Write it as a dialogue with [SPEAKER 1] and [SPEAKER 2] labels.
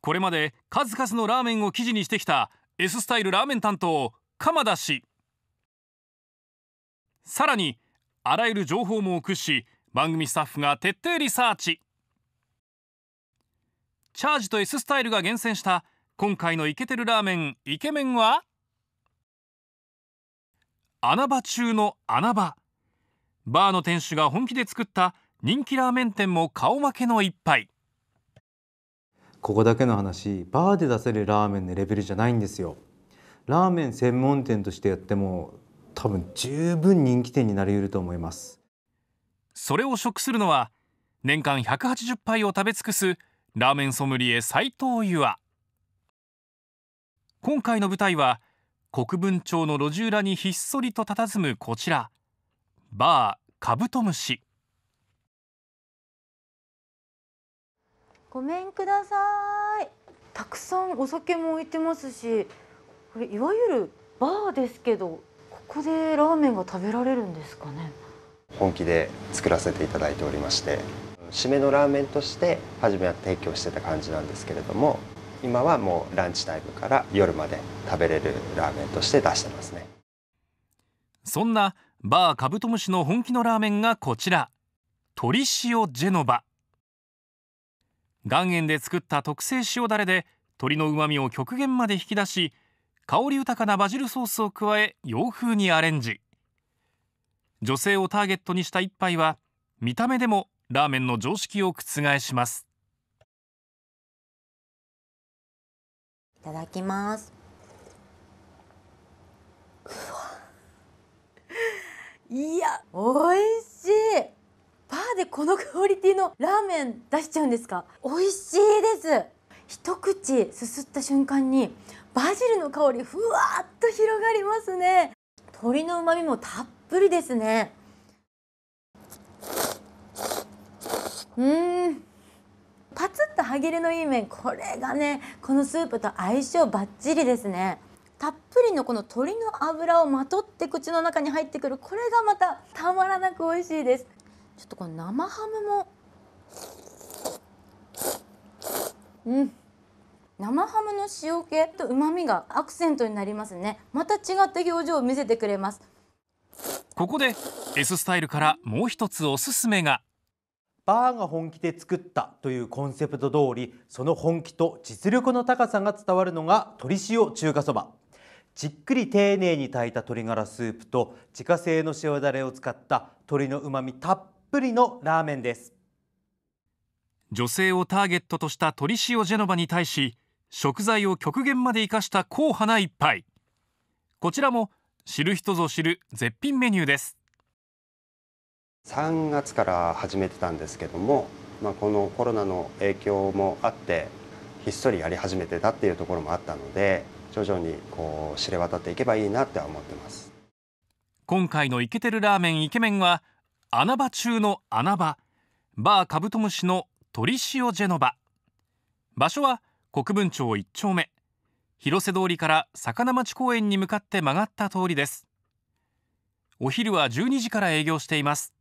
[SPEAKER 1] これまで数々のラーメンを記事にしてきた S スタイルラーメン担当鎌田氏さらにあらゆる情報も駆使し番組スタッフが徹底リサーチチャージと S スタイルが厳選した今回のイケてるラーメンイケメンは穴場中の穴場バーの店主が本気で作った人気ラーメン店も顔負けの一杯
[SPEAKER 2] ここだけの話バーで出せるラーメンのレベルじゃないんですよラーメン専門店としてやっても多分十分人気店になりうる
[SPEAKER 1] と思いますそれを食するのは年間180杯を食べ尽くすラーメンソムリエ斉藤優愛今回の舞台は国分町の路地裏にひっそりと佇むこちらバーカブトムシ
[SPEAKER 3] ごめんくださいたくさんお酒も置いてますしこれいわゆるバーですけどここでラーメンが食べられるんですかね
[SPEAKER 4] 本気で作らせていただいておりまして締めのラーメンとして初めは提供してた感じなんですけれども今はもうランチタイムから夜まで食べれるラーメンとして出してますね
[SPEAKER 1] そんなバーカブトムシの本気のラーメンがこちら鶏塩ジェノバ岩塩で作った特製塩だれで鶏のうまみを極限まで引き出し香り豊かなバジルソースを加え洋風にアレンジ女性をターゲットにした一杯は見た目でもラーメンの常識を覆します
[SPEAKER 3] いただきますいや美いしこのクオリティのラーメン出しちゃうんですか美味しいです一口すすった瞬間にバジルの香りふわっと広がりますね鶏の旨味もたっぷりですねうんパツッと歯切れのいい麺これがねこのスープと相性バッチリですねたっぷりのこの鶏の油をまとって口の中に入ってくるこれがまたたまらなく美味しいですちょっとこの生ハムもうん生ハムの塩気と旨味がアクセントになりますねまた違った表情を見せてくれます
[SPEAKER 1] ここで S スタイルからもう一つおすすめがバーが本気で作ったというコ
[SPEAKER 2] ンセプト通りその本気と実力の高さが伝わるのが鶏塩中華そばじっくり丁寧に炊いた鶏ガラスープと自家製の塩だれを使った鶏の旨味たっぷりのラーメンです
[SPEAKER 1] 女性をターゲットとした鶏塩ジェノバに対し食材を極限まで生かした硬派な一杯こちらも知る人ぞ知る絶品メニューです
[SPEAKER 4] 3月から始めてたんですけども、まあ、このコロナの影響もあってひっそりやり始めてたっていうところもあったので徐々にこう知れ渡っていけばいいなって思ってます
[SPEAKER 1] 今回のイケてるラーメンイケメンは穴場中の穴場バーカブトムシの鳥塩ジェノバ場所は国分町1丁目広瀬通りから魚町公園に向かって曲がった通りですお昼は12時から営業しています